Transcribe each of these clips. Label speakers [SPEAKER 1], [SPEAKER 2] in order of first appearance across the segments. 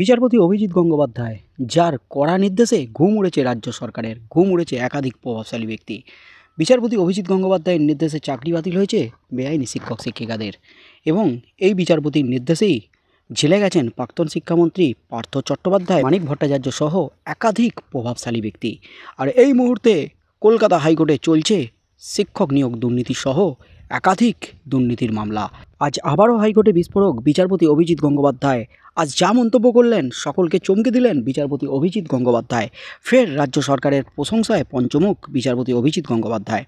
[SPEAKER 1] বিচারপতি অভিজিৎ গঙ্গোপাধ্যায় যার কড়া নির্দেশে ঘুম উড়েছে রাজ্য সরকারের ঘুম উড়েছে একাধিক প্রভাবশালী ব্যক্তি বিচারপতি অভিজিৎ গঙ্গোপাধ্যায়ের নির্দেশে চাকরি বাতিল হয়েছে বেআইনি শিক্ষক শিক্ষিকাদের এবং এই বিচারপতির নির্দেশেই ঝেলে গেছেন প্রাক্তন শিক্ষামন্ত্রী পার্থ চট্টোপাধ্যায় মানিক ভট্টাচার্য সহ একাধিক প্রভাবশালী ব্যক্তি আর এই মুহূর্তে কলকাতা হাইকোর্টে চলছে শিক্ষক নিয়োগ দুর্নীতি সহ একাধিক দুর্নীতির মামলা আজ আবারও হাইকোর্টে বিস্ফোরক বিচারপতি অভিজিৎ গঙ্গোপাধ্যায় আজ যা মন্তব্য করলেন সকলকে চমকে দিলেন বিচারপতি অভিজিৎ গঙ্গোপাধ্যায় ফের রাজ্য সরকারের প্রশংসায় পঞ্চমুখ বিচারপতি অভিজিৎ গঙ্গোপাধ্যায়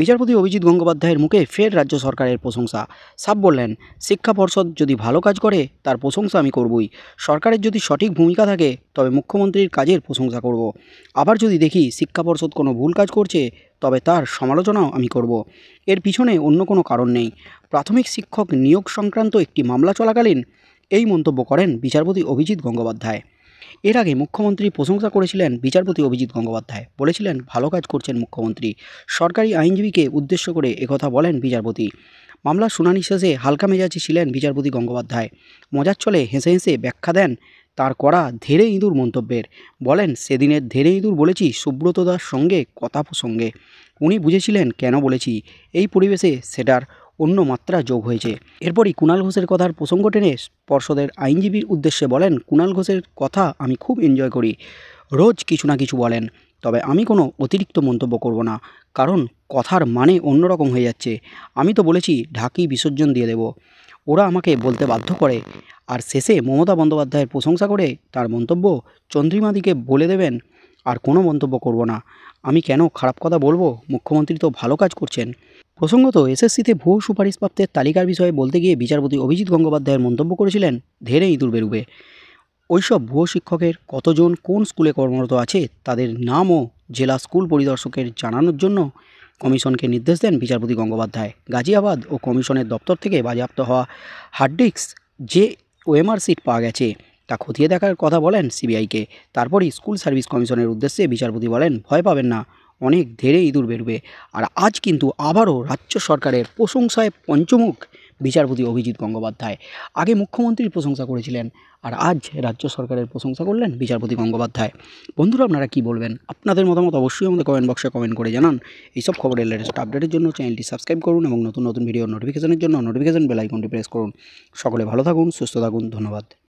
[SPEAKER 1] বিচারপতি অভিজিৎ গঙ্গোপাধ্যায়ের মুখে ফের রাজ্য সরকারের প্রশংসা সাব বললেন শিক্ষা পর্ষদ যদি ভালো কাজ করে তার প্রশংসা আমি করবই সরকারের যদি সঠিক ভূমিকা থাকে তবে মুখ্যমন্ত্রীর কাজের প্রশংসা করব আবার যদি দেখি শিক্ষা পর্ষদ কোনো ভুল কাজ করছে তবে তার সমালোচনাও আমি করব এর পিছনে অন্য কোনো কারণ নেই নেই প্রাথমিক শিক্ষক নিয়োগ সংক্রান্ত একটি মামলা চলাকালীন এই মন্তব্য করেন বিচারপতি অভিজিৎ গঙ্গোপাধ্যায় এর আগে মুখ্যমন্ত্রী প্রশংসা করেছিলেন বিচারপতি অভিজিৎ গঙ্গোপাধ্যায় বলেছিলেন ভালো কাজ করছেন মুখ্যমন্ত্রী সরকারি আইনজীবীকে উদ্দেশ্য করে একথা বলেন বিচারপতি মামলার শুনানি শেষে হালকা মেজাজে ছিলেন বিচারপতি গঙ্গোপাধ্যায় মজার চলে হেসে হেসে ব্যাখ্যা দেন তার করা ধেরে ইঁদুর মন্তব্যের বলেন সেদিনের ধেরে ইঁদুর বলেছি সুব্রতদার সঙ্গে কথা প্রসঙ্গে উনি বুঝেছিলেন কেন বলেছি এই পরিবেশে সেটার অন্য মাত্রা যোগ হয়েছে এরপরই কুণাল ঘোষের কথার প্রসঙ্গ টেনে পর্ষদের আইনজীবীর উদ্দেশ্যে বলেন কুণাল ঘোষের কথা আমি খুব এনজয় করি রোজ কিছু না কিছু বলেন তবে আমি কোনো অতিরিক্ত মন্তব্য করব না কারণ কথার মানে অন্যরকম হয়ে যাচ্ছে আমি তো বলেছি ঢাকি বিসর্জন দিয়ে দেব ওরা আমাকে বলতে বাধ্য করে আর শেষে মমতা বন্দ্যোপাধ্যায়ের প্রশংসা করে তার মন্তব্য চন্দ্রিমাদিকে বলে দেবেন আর কোনো মন্তব্য করব না আমি কেন খারাপ কথা বলবো মুখ্যমন্ত্রী তো ভালো কাজ করছেন প্রসঙ্গত এসএসসিতে ভুয়ো সুপারিশপ্রাপ্তের তালিকার বিষয়ে বলতে গিয়ে বিচারপতি অভিজিৎ গঙ্গোপাধ্যায়ের মন্তব্য করেছিলেন ধেরে ইঁদুর বেরুবে ওইসব ভুয়ো শিক্ষকের কতজন কোন স্কুলে কর্মরত আছে তাদের নামও জেলা স্কুল পরিদর্শকের জানানোর জন্য কমিশনকে নির্দেশ দেন বিচারপতি গঙ্গোপাধ্যায় গাজিয়াবাদ ও কমিশনের দপ্তর থেকে বাজেয়াপ্ত হওয়া হার্ড ডিস্ক যে ওএমআর সিট পাওয়া গেছে তা খতিয়ে দেখার কথা বলেন সিবিআইকে তারপরই স্কুল সার্ভিস কমিশনের উদ্দেশ্যে বিচারপতি বলেন ভয় পাবেন না অনেক ধেরে ইঁদুর বেরবে আর আজ কিন্তু আবারও রাজ্য সরকারের প্রশংসায় পঞ্চমুখ বিচারপতি অভিজিৎ গঙ্গোপাধ্যায় আগে মুখ্যমন্ত্রীর প্রশংসা করেছিলেন আর আজ রাজ্য সরকারের প্রশংসা করলেন বিচারপতি গঙ্গোপাধ্যায় বন্ধুরা আপনারা কি বলবেন আপনাদের মতামত অবশ্যই আমাদের কমেন্ট বক্সে কমেন্ট করে জানান এইসব খবরের লেটেস্ট আপডেটের জন্য চ্যানেলটি সাবস্ক্রাইব করুন এবং নতুন নতুন ভিডিও নোটিফিকেশনের জন্য নোটিফিকেশন বেলাইকনটি প্রেস করুন সকলে ভালো থাকুন সুস্থ থাকুন ধন্যবাদ